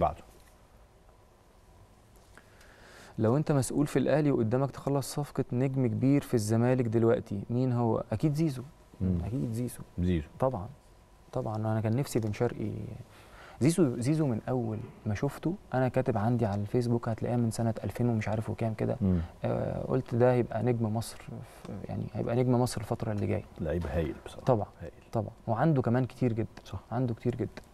بعده لو انت مسؤول في الاهلي وقدامك تخلص صفقه نجم كبير في الزمالك دلوقتي مين هو اكيد زيزو مم. اكيد زيزو زيزو طبعا طبعا انا كان نفسي بن شرقي زيزو زيزو من اول ما شفته انا كاتب عندي على الفيسبوك هتلاقيها من سنه 2000 ومش عارف وكام كده آه قلت ده هيبقى نجم مصر يعني هيبقى نجم مصر الفتره اللي جايه لعيب هايل بصراحه طبعا هايل. طبعا وعنده كمان كتير جدا صح. عنده كتير جدا